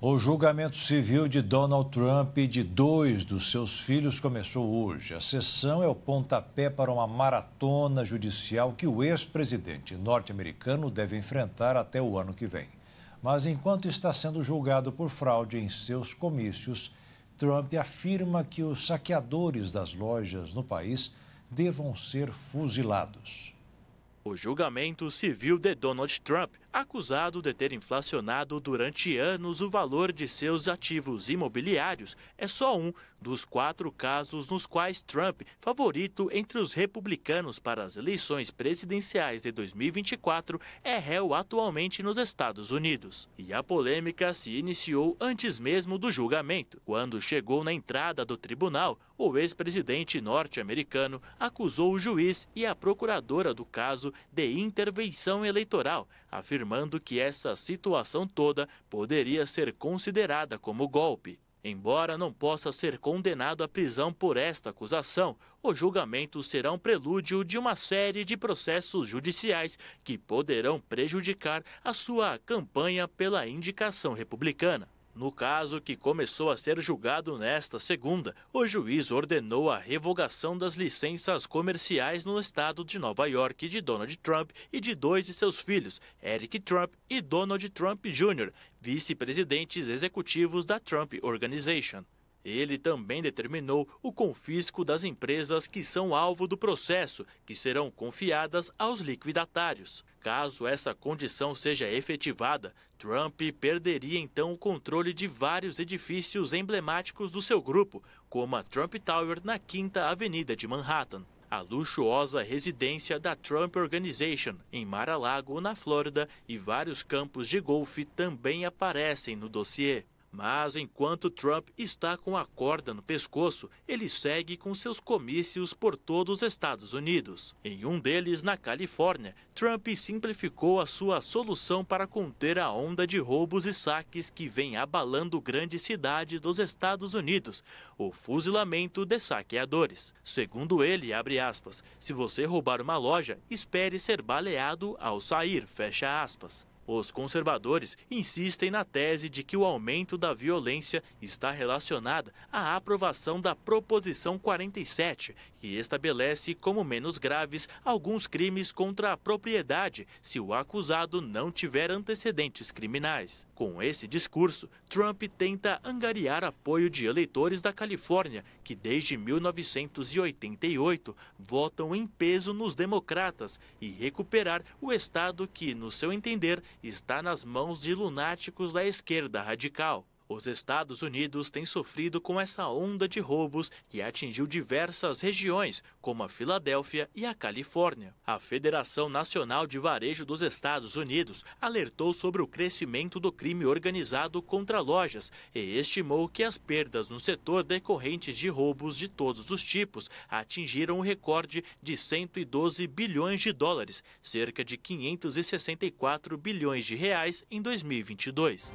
O julgamento civil de Donald Trump e de dois dos seus filhos começou hoje. A sessão é o pontapé para uma maratona judicial que o ex-presidente norte-americano deve enfrentar até o ano que vem. Mas enquanto está sendo julgado por fraude em seus comícios, Trump afirma que os saqueadores das lojas no país devam ser fuzilados. O julgamento civil de Donald Trump Acusado de ter inflacionado durante anos o valor de seus ativos imobiliários, é só um dos quatro casos nos quais Trump, favorito entre os republicanos para as eleições presidenciais de 2024, é réu atualmente nos Estados Unidos. E a polêmica se iniciou antes mesmo do julgamento. Quando chegou na entrada do tribunal, o ex-presidente norte-americano acusou o juiz e a procuradora do caso de intervenção eleitoral, afirmando afirmando que essa situação toda poderia ser considerada como golpe. Embora não possa ser condenado à prisão por esta acusação, o julgamento será um prelúdio de uma série de processos judiciais que poderão prejudicar a sua campanha pela indicação republicana. No caso que começou a ser julgado nesta segunda, o juiz ordenou a revogação das licenças comerciais no estado de Nova York de Donald Trump e de dois de seus filhos, Eric Trump e Donald Trump Jr., vice-presidentes executivos da Trump Organization. Ele também determinou o confisco das empresas que são alvo do processo, que serão confiadas aos liquidatários. Caso essa condição seja efetivada, Trump perderia então o controle de vários edifícios emblemáticos do seu grupo, como a Trump Tower na 5 Avenida de Manhattan. A luxuosa residência da Trump Organization, em Mar-a-Lago, na Flórida, e vários campos de golfe também aparecem no dossiê. Mas enquanto Trump está com a corda no pescoço, ele segue com seus comícios por todos os Estados Unidos. Em um deles, na Califórnia, Trump simplificou a sua solução para conter a onda de roubos e saques que vem abalando grandes cidades dos Estados Unidos, o fuzilamento de saqueadores. Segundo ele, abre aspas, se você roubar uma loja, espere ser baleado ao sair, fecha aspas. Os conservadores insistem na tese de que o aumento da violência está relacionado à aprovação da Proposição 47, que estabelece como menos graves alguns crimes contra a propriedade se o acusado não tiver antecedentes criminais. Com esse discurso, Trump tenta angariar apoio de eleitores da Califórnia, que desde 1988 votam em peso nos democratas, e recuperar o Estado que, no seu entender, está nas mãos de lunáticos da esquerda radical. Os Estados Unidos têm sofrido com essa onda de roubos que atingiu diversas regiões, como a Filadélfia e a Califórnia. A Federação Nacional de Varejo dos Estados Unidos alertou sobre o crescimento do crime organizado contra lojas e estimou que as perdas no setor decorrentes de roubos de todos os tipos atingiram o um recorde de 112 bilhões de dólares, cerca de 564 bilhões de reais em 2022.